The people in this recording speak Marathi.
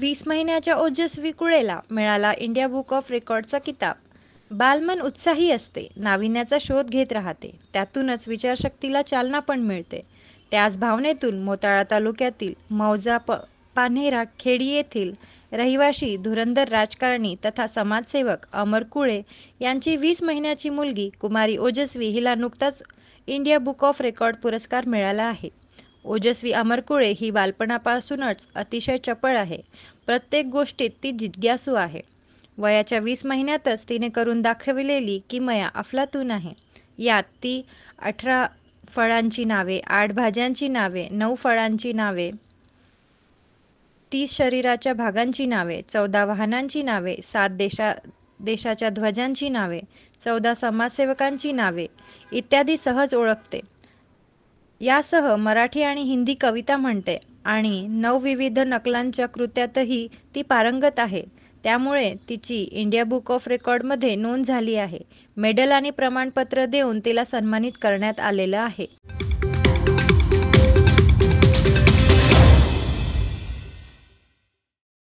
वीस महिन्याच्या ओजस्वी कुळेला मिळाला इंडिया बुक ऑफ रेकॉर्डचा किताब बालमन उत्साही असते नाविन्याचा शोध घेत राहते त्यातूनच विचारशक्तीला चालना पण मिळते त्याच भावनेतून मोताळा तालुक्यातील मौजा प पान्हेरा खेडी येथील रहिवाशी धुरंधर राजकारणी तथा समाजसेवक अमर कुळे यांची वीस महिन्याची मुलगी कुमारी ओजस्वी हिला नुकताच इंडिया बुक ऑफ रेकॉर्ड पुरस्कार मिळाला आहे ओजस्वी अमरकुळे ही बालपणापासूनच अतिशय चपळ आहे प्रत्येक गोष्टीत ती जिज्ञासू आहे वयाच्या वीस महिन्यातच तिने करून दाखविलेली मया अफलातून आहे यात ती अठरा फळांची नावे आठ भाज्यांची नावे नऊ फळांची नावे तीस शरीराच्या भागांची नावे चौदा वाहनांची नावे सात देशा देशाच्या ध्वजांची नावे चौदा समाजसेवकांची नावे इत्यादी सहज ओळखते यासह मराठी आणि हिंदी कविता म्हणते आणि नवविविध नकलांच्या कृत्यातही ती पारंगत आहे त्यामुळे तिची इंडिया बुक ऑफ रेकॉर्डमध्ये नोंद झाली आहे मेडल आणि प्रमाणपत्र देऊन तिला सन्मानित करण्यात आलेलं आहे